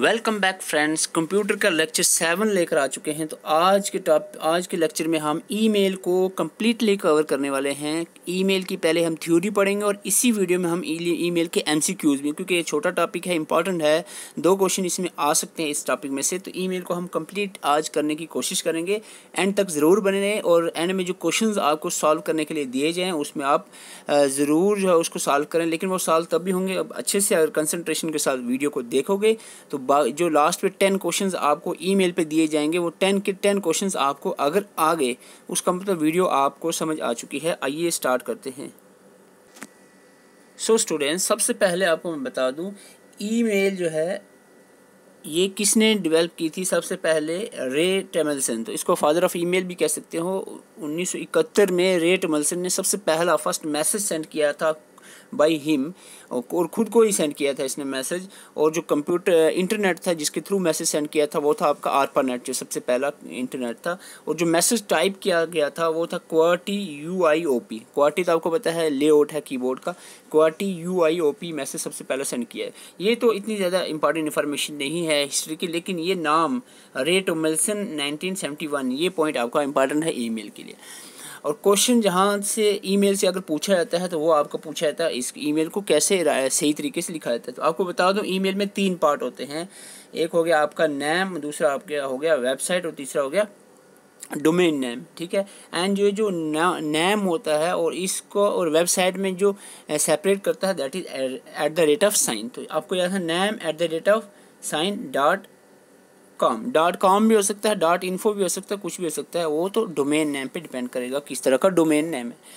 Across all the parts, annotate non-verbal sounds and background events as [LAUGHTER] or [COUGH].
Welcome back friends computer का lecture seven लेकर आ चुके हैं तो आज के टॉप आज के लेक्चर में हम ईमेल को कम्प्लीटली कवर करने वाले हैं ईमेल की पहले हम थ्योरी पढ़ेंगे और इसी वीडियो में हम ईमेल e-, के एमसीक्यूज भी क्योंकि ये छोटा टॉपिक है इंपॉर्टेंट है दो क्वेश्चन इसमें आ सकते हैं इस टॉपिक में से तो ई को हम कम्प्लीट आज करने की कोशिश करेंगे एंड तक ज़रूर बने रहें और एंड में जो क्वेश्चन आपको सॉल्व करने के लिए दिए जाएँ उसमें आप ज़रूर जो है उसको सॉल्व करें लेकिन वो सॉल्व तब भी होंगे अब अच्छे से अगर कंसनट्रेशन के साथ वीडियो को देखोगे तो जो लास्ट पे टेन क्वेश्चंस आपको ईमेल पे दिए जाएंगे वो टेन के टेन क्वेश्चंस आपको अगर आ गए उसका मतलब वीडियो आपको समझ आ चुकी है आइए स्टार्ट करते हैं सो so स्टूडेंट्स सबसे पहले आपको मैं बता दूं ईमेल जो है ये किसने डेवलप की थी सबसे पहले रे टेमलसन तो इसको फादर ऑफ ईमेल भी कह सकते हो 1971 में रे टेमलसन ने सबसे पहला फर्स्ट मैसेज सेंड किया था बाय हिम और खुद को ही सेंड किया था इसने मैसेज और जो कंप्यूटर इंटरनेट था जिसके थ्रू मैसेज सेंड किया था वो था आपका आरपा नेट जो सबसे पहला इंटरनेट था और जो मैसेज टाइप किया गया था वो था क्वाटी यू आई ओ पी क्वाटी तो आपको पता है लेआउट है कीबोर्ड का क्वाटी U I O P message सबसे पहला सेंड किया है ये तो इतनी ज़्यादा इंपॉर्टेंट इन्फॉर्मेशन नहीं है हिस्ट्री की लेकिन ये नाम रेट मिल्सन वन ये पॉइंट आपका इंपॉर्टेंट है मेल के लिए और क्वेश्चन जहाँ से ईमेल से अगर पूछा जाता है तो वो आपका पूछा जाता है इस ईमेल को कैसे सही तरीके से लिखा जाता है तो आपको बता दूँ ईमेल में तीन पार्ट होते हैं एक हो गया आपका नेम दूसरा आपका हो गया वेबसाइट और तीसरा हो गया डोमेन नेम ठीक है एंड जो जो नेम होता है और इसको और वेबसाइट में जो सेपरेट करता है that is at the rate of sign तो आपको याद है name at the rate of sign dot com dot com भी हो सकता है डॉट इन्फो भी हो सकता है कुछ भी हो सकता है वो तो डोमेन नेम पे डिपेंड करेगा किस तरह का डोमेन नेम है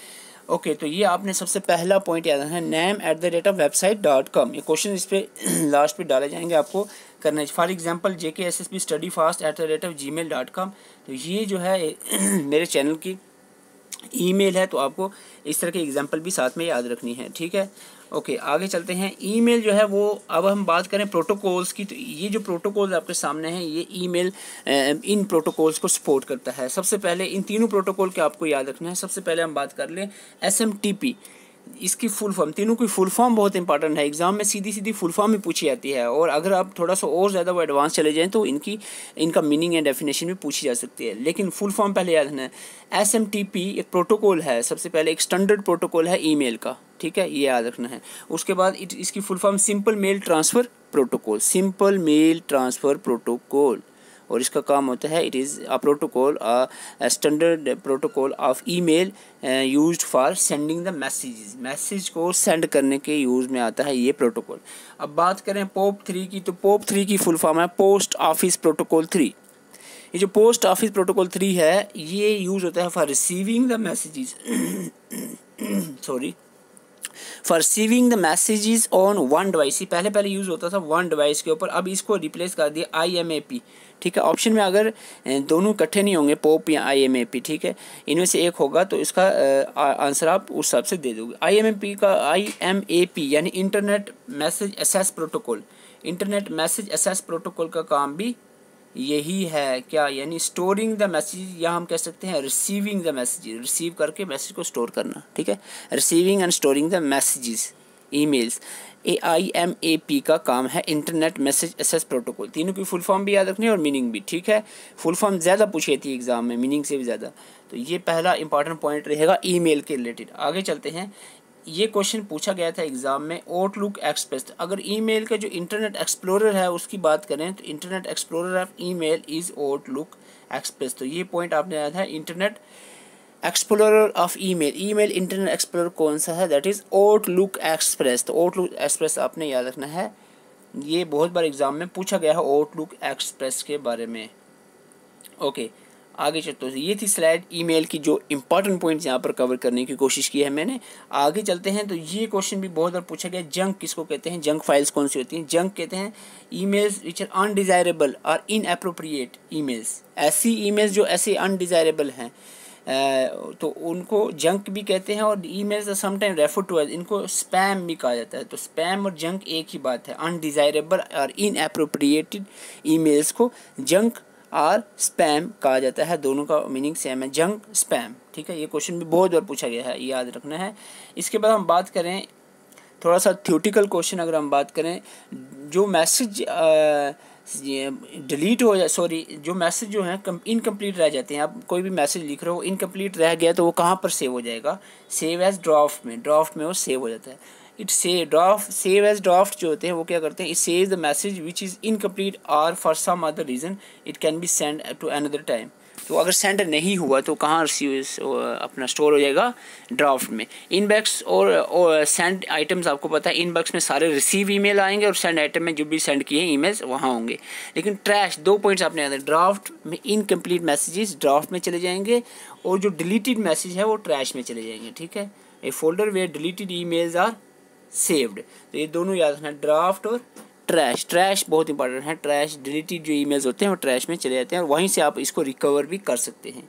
ओके okay, तो ये आपने सबसे पहला पॉइंट याद रखना है name at the rate of website dot com ये क्वेश्चन इस पर लास्ट [CLEARS THROAT] पे डाले जाएंगे आपको करना for example J K S S P study fast at the rate of Gmail dot com तो ये जो है [CLEARS THROAT] मेरे चैनल की ईमेल है तो आपको इस तरह की एग्जाम्पल भी साथ में याद रखनी है ठीक है ओके आगे चलते हैं ईमेल जो है वो अब हम बात करें प्रोटोकॉल्स की तो ये जो प्रोटोकॉल आपके सामने हैं ये ईमेल इन प्रोटोकॉल्स को सपोर्ट करता है सबसे पहले इन तीनों प्रोटोकॉल के आपको याद रखना है सबसे पहले हम बात कर लें एस एम टी पी इसकी फुल फॉर्म तीनों की फुल फॉर्म बहुत इंपॉर्टेंट है एग्ज़ाम में सीधी सीधी फुल फॉर्म भी पूछी जाती है और अगर आप थोड़ा सा और ज़्यादा वो एडवांस चले जाएँ तो इनकी इनका मीनिंग एंड डेफिनेशन भी पूछी जा सकती है लेकिन फुल फॉर्म पहले याद रखना है एस एम टी पी एक प्रोटोकॉल है सबसे पहले एक स्टैंडर्ड प्रोटोकॉल है मेल का ठीक है ये याद रखना है उसके बाद इसकी full form simple mail transfer protocol simple mail transfer protocol और इसका काम होता है it is a protocol standard protocol of email used for sending the messages message को सेंड करने के यूज़ में आता है ये प्रोटोकॉल अब बात करें पोप थ्री की तो पोप थ्री की फुल फॉर्म है पोस्ट ऑफिस प्रोटोकॉल थ्री ये जो पोस्ट ऑफिस प्रोटोकॉल थ्री है ये यूज़ होता है for receiving the messages sorry for receiving the messages on one device पहले पहले यूज़ होता था वन डिवाइस के ऊपर अब इसको रिप्लेस कर दिया आई एम ए पी ठीक है ऑप्शन में अगर दोनों इकट्ठे नहीं होंगे पोप या आईएमएपी ठीक है इनमें से एक होगा तो इसका आंसर आप उस हिसाब से दे दोगे आईएमएपी का आईएमएपी यानी internet message access protocol internet message access protocol का काम भी यही है क्या यानी स्टोरिंग द मैसेज या हम कह सकते हैं रिसीविंग द मैसेज रिसीव करके मैसेज को स्टोर करना ठीक है receiving and storing the messages emails A I M A P का काम है इंटरनेट मैसेज एसेस प्रोटोकॉल तीनों की फुल फॉर्म भी याद रखनी है और मीनिंग भी ठीक है फुल फॉर्म ज़्यादा पूछी थी एग्ज़ाम में मीनिंग से भी ज़्यादा तो ये पहला इंपॉर्टेंट पॉइंट रहेगा ईमेल के रिलेटेड आगे चलते हैं ये क्वेश्चन पूछा गया था एग्ज़ाम में आउटलुक एक्सप्रेस अगर ईमेल का जो इंटरनेट एक्सप्लोरर है उसकी बात करें तो internet explorer of email is outlook express तो ये पॉइंट आपने आया था internet explorer of email email internet explorer कौन सा है दैट इज़ आउटलुक एक्सप्रेस तो आउटलुक एक्सप्रेस आपने याद रखना है ये बहुत बार एग्ज़ाम में पूछा गया है आउटलुक एक्सप्रेस के बारे में ओके okay, आगे चलते हैं ये थी स्लाइड ईमेल की जो इंपॉर्टेंट पॉइंट्स यहाँ पर कवर करने की कोशिश की है मैंने आगे चलते हैं तो ये क्वेश्चन भी बहुत बार पूछा गया जंक किसको कहते हैं जंक फाइल्स कौन सी होती हैं जंक कहते हैं ईमेल्स विच आर अनडिज़ायरेबल और इनअप्रोप्रिएट ईमेल्स ऐसी ईमेल्स जो ऐसे अनडिज़ायरेबल हैं तो उनको जंक भी कहते हैं और e mail sometime refer to इनको स्पैम भी कहा जाता है तो स्पैम और जंक एक ही बात है अनडिज़ायरेबल और इनअप्रोप्रिएटेड ई मेल्स को जंक और स्पैम कहा जाता है दोनों का मीनिंग सेम है जंक स्पैम ठीक है ये क्वेश्चन भी बहुत बार पूछा गया है याद रखना है इसके बाद हम बात करें थोड़ा सा थ्योटिकल क्वेश्चन अगर हम बात करें जो मैसेज डिलीट हो जाए सॉरी जो मैसेज जो हैं इनकम्प्लीट रह जाते हैं आप कोई भी मैसेज लिख रहे हो इनकम्प्लीट रह गया तो वो कहाँ पर सेव हो जाएगा सेव एज़ ड्राफ्ट में ड्राफ्ट में वो सेव हो जाता है इट से ड्राफ्ट सेव एज ड्राफ्ट जो होते हैं वो क्या करते हैं it save the message which is incomplete or for some other reason it can be send to another time तो अगर सेंड नहीं हुआ तो कहाँ अपना स्टोर हो जाएगा ड्राफ्ट में इनबॉक्स और, और सेंड आइटम्स आपको पता है इनबॉक्स में सारे रिसीव ईमेल आएंगे और सेंड आइटम में जो भी सेंड किए हैं ईमेल्स वहाँ होंगे लेकिन ट्रैश दो पॉइंट्स आपने याद ड्राफ्ट में इनकम्प्लीट मैसेजेस ड्राफ्ट में चले जाएंगे और जो डिलीटेड मैसेज है वो ट्रैश में चले जाएंगे ठीक है a folder where deleted e are saved तो ये दोनों याद रखना ड्राफ्ट और ट्रैश ट्रैश बहुत इंपॉर्टेंट है ट्रैश डिलीटेड जो ईमेल्स होते हैं वो ट्रैश में चले जाते हैं और वहीं से आप इसको रिकवर भी कर सकते हैं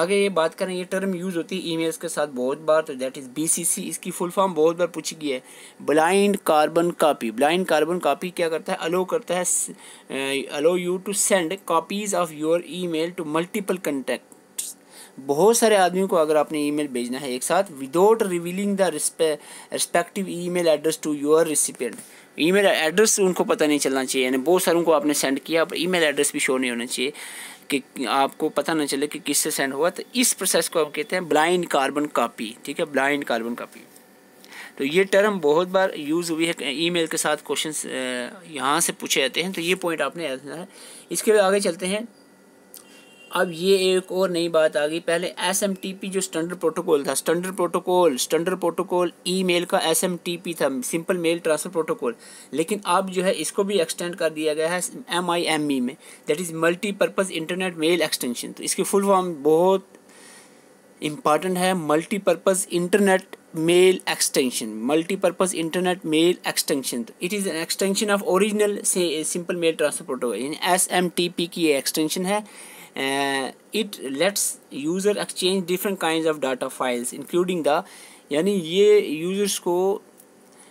आगे ये बात करें ये टर्म यूज़ होती है ईमेल्स के साथ बहुत बार तो दैट इज़ बीसीसी इसकी फुल फॉर्म बहुत बार पूछी गई है blind carbon copy blind carbon copy क्या करता है अलो करता है allow you to send copies of your mail to multiple contact बहुत सारे आदमियों को अगर आपने ईमेल भेजना है एक साथ without revealing the respective email address to your recipient email address उनको पता नहीं चलना चाहिए यानी बहुत सारों को आपने सेंड किया पर ईमेल एड्रेस भी शो नहीं होना चाहिए कि आपको पता ना चले कि किससे सेंड हुआ तो इस प्रोसेस को हम कहते हैं ब्लाइंड कार्बन कापी ठीक है ब्लाइंड कार्बन कापी तो ये टर्म बहुत बार यूज़ हुई है ईमेल के साथ क्वेश्चन यहाँ से पूछे जाते हैं तो ये पॉइंट आपने याद रखना है इसके लिए आगे चलते हैं अब ये एक और नई बात आ गई पहले एस जो स्टैंडर्ड प्रोटोकॉल था standard protocol standard protocol email का एस था सिंपल मेल ट्रांसफर प्रोटोकॉल लेकिन अब जो है इसको भी एक्सटेंड कर दिया गया है एम आई एम ई में that is multipurpose internet mail extension तो इसकी फुल फॉर्म बहुत इम्पॉर्टेंट है multipurpose internet mail extension multipurpose internet mail extension तो it is an extension of original simple mail transfer protocol यानी S की extension है uh, it lets user exchange different kinds of data files including the यानी ये users को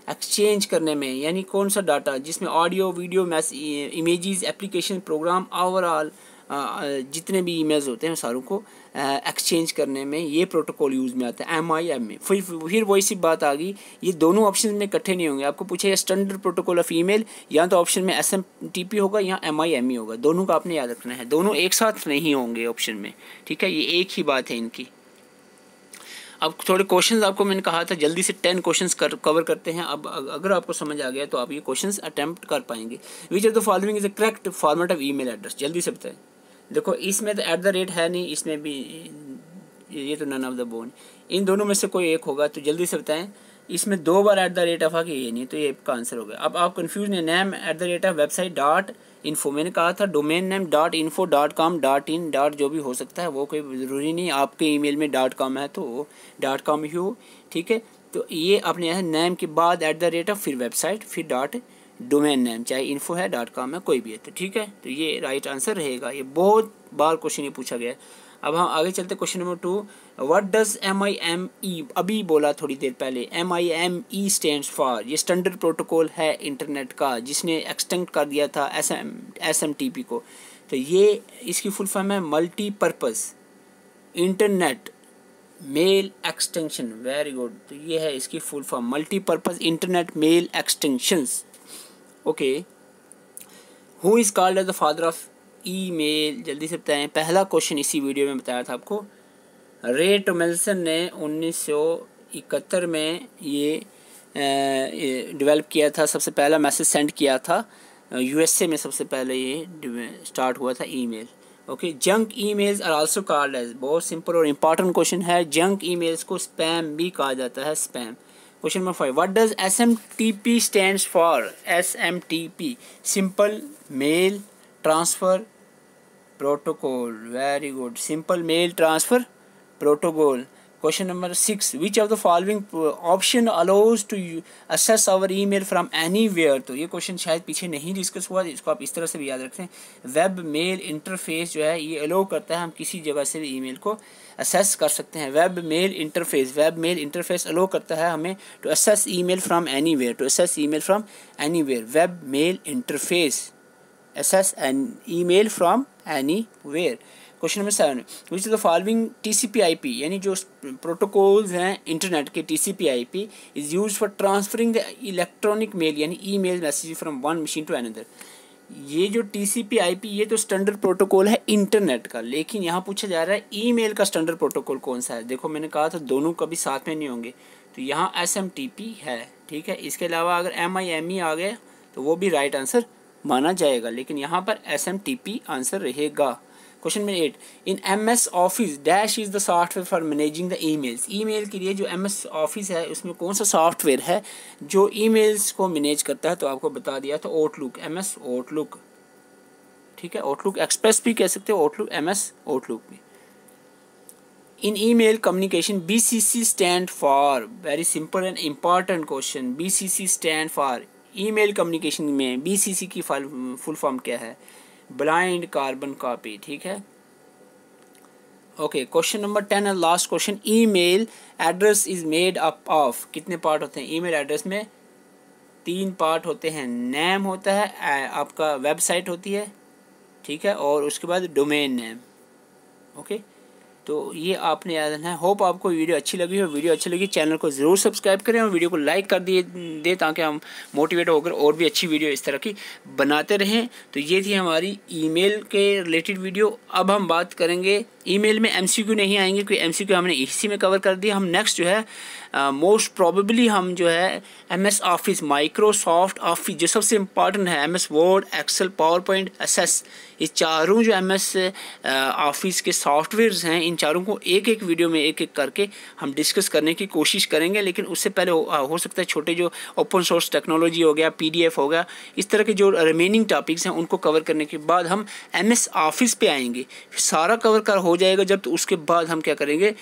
exchange करने में यानी कौन सा डाटा जिसमें ऑडियो वीडियो मैस इमेजेस एप्लीकेशन प्रोग्राम ओवरऑल जितने भी ईमेल्स होते हैं सारों को एक्सचेंज करने में ये प्रोटोकॉल यूज़ में आता है एम आई एम में फिर फिर वही सी बात आ गई ये दोनों ऑप्शन में इकट्ठे नहीं होंगे आपको पूछा स्टैंडर्ड प्रोटोकॉल ऑफ ईमेल या तो ऑप्शन में एस एम टी पी होगा या एम आई एम ई होगा दोनों का आपने याद रखना है दोनों एक साथ नहीं होंगे ऑप्शन में ठीक है ये एक ही बात है इनकी अब थोड़े क्वेश्चंस आपको मैंने कहा था जल्दी से टेन क्वेश्चंस कर कवर करते हैं अब अगर आपको समझ आ गया तो आप ये क्वेश्चंस अटैम्प्ट कर पाएंगे which are the following is a correct format of email address जल्दी से बताएं देखो इसमें तो एट द रेट है नहीं इसमें भी ये तो नन ऑफ द बोन इन दोनों में से कोई एक होगा तो जल्दी से बताएं इसमें दो बार एट द रेट ऑफ आगे ये नहीं तो ये आपका आंसर हो गया अब आप कन्फ्यूज नहीं name at the rate of website dot info मैंने कहा था domain name dot info dot com dot in dot जो भी हो सकता है वो कोई ज़रूरी नहीं आपके ईमेल में डॉट कॉम है तो डॉट कॉम ही हो ठीक है तो ये यहाँ नेम के बाद एट द रेट ऑफ फिर वेबसाइट फिर डॉट डोमेन नेम चाहे इन्फो है डॉट कॉम है कोई भी है तो ठीक है तो ये राइट आंसर रहेगा ये बहुत बार क्वेश्चन ये पूछा गया है अब हम आगे चलते question number two what does M I M E अभी बोला थोड़ी देर पहले M I M E stand for ये स्टैंडर्ड प्रोटोकॉल है इंटरनेट का जिसने एक्सटेंड कर दिया था S M S M T P को तो ये इसकी फुल फॉर्म है multipurpose internet mail extension very good तो ये है इसकी full form multipurpose internet mail extensions okay who is called as the father of email जल्दी से बताएं पहला क्वेश्चन इसी वीडियो में बताया था आपको रे टोमेल्सन ने 1971 में ये डेवलप किया था सबसे पहला मैसेज सेंड किया था यूएसए में सबसे पहले ये स्टार्ट हुआ था email okay junk emails are also called as बहुत सिंपल और इम्पॉर्टेंट क्वेश्चन है जंक ईमेल्स को स्पैम भी कहा जाता है spam question number five what does S M T P stand for S M T P simple mail transfer protocol very good simple mail transfer protocol question number six which number the Which option the to uh, option allows our email from any where तो ये question शायद पीछे नहीं discuss हुआ इसको आप इस तरह से भी याद रखें वेब मेल इंटरफेस जो है ये अलाउ करता है हम किसी जगह से भी ई मेल को असेस कर सकते हैं web mail interface web mail interface allow करता है हमें to email from anywhere to email from anywhere web mail interface access an email from anywhere question number seven which is the following T C P I P यानी जो protocols हैं internet के T C P I P is use for transferring the electronic mail यानी email message from one machine to another ये जो T C P I P ये तो standard protocol है इंटरनेट का लेकिन यहाँ पूछा जा रहा है ई मेल का स्टैंडर्ड प्रोटोकॉल कौन सा है देखो मैंने कहा था दोनों कभी साथ में नहीं होंगे तो यहाँ एस एम टी पी है ठीक है इसके अलावा अगर एम आई एम ई आ गए तो वो भी राइट आंसर माना जाएगा लेकिन यहाँ पर S M T P answer रहेगा question number eight in MS office dash is the software for managing the emails email के लिए जो एमएस ऑफिस है उसमें कौन सा सॉफ्टवेयर है जो ईमेल्स को मैनेज करता है तो आपको बता दिया तो आउटलुक एम एस आउटलुक ठीक है आउटलुक एक्सप्रेस भी कह सकते हो आउटलुक एम एस आउटलुक भी in email communication BCC stand for very simple and important question BCC stand for email communication में बीसीसी की फुल फॉर्म क्या है ब्लाइंड कार्बन कॉपी ठीक है ओके क्वेश्चन नंबर टेन है last question email address is made up of कितने part होते हैं ईमेल एड्रेस में तीन पार्ट होते हैं नेम होता है आपका वेबसाइट होती है ठीक है और उसके बाद डोमेन नेम ओके okay? तो ये आपने याद रखना है होप आपको वीडियो अच्छी लगी हो वीडियो अच्छी लगी चैनल को ज़रूर सब्सक्राइब करें और वीडियो को लाइक कर दिए दे ताकि हम मोटिवेट होकर और भी अच्छी वीडियो इस तरह की बनाते रहें तो ये थी हमारी ईमेल के रिलेटेड वीडियो अब हम बात करेंगे ईमेल में एमसीक्यू नहीं आएंगे क्योंकि एमसीक्यू हमने इसी में कवर कर दिया हम नेक्स्ट जो है मोस्ट uh, प्रॉबली हम जो है M S office Microsoft office जो सबसे इम्पॉर्टेंट है M S Word Excel PowerPoint S S ये चारों जो एम एस ऑफिस के सॉफ्टवेयर्स हैं इन चारों को एक एक वीडियो में एक एक करके हम डिस्कस करने की कोशिश करेंगे लेकिन उससे पहले हो, uh, हो सकता है छोटे जो ओपन सोर्स टेक्नोलॉजी हो गया पी डी एफ हो गया इस तरह के जो रिमेनिंग टॉपिक्स हैं उनको कवर करने के बाद हम एम एस ऑफिस पे आएंगे सारा कवर कर हो जाएगा जब तो उसके बाद हम क्या करेंगे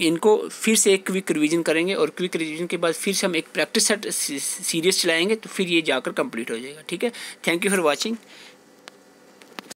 इनको फिर से एक क्विक रिवीजन करेंगे और क्विक रिवीजन के बाद फिर से हम एक प्रैक्टिस सेट सीरीज चलाएंगे तो फिर ये जाकर कंप्लीट हो जाएगा ठीक है थैंक यू फॉर वॉचिंग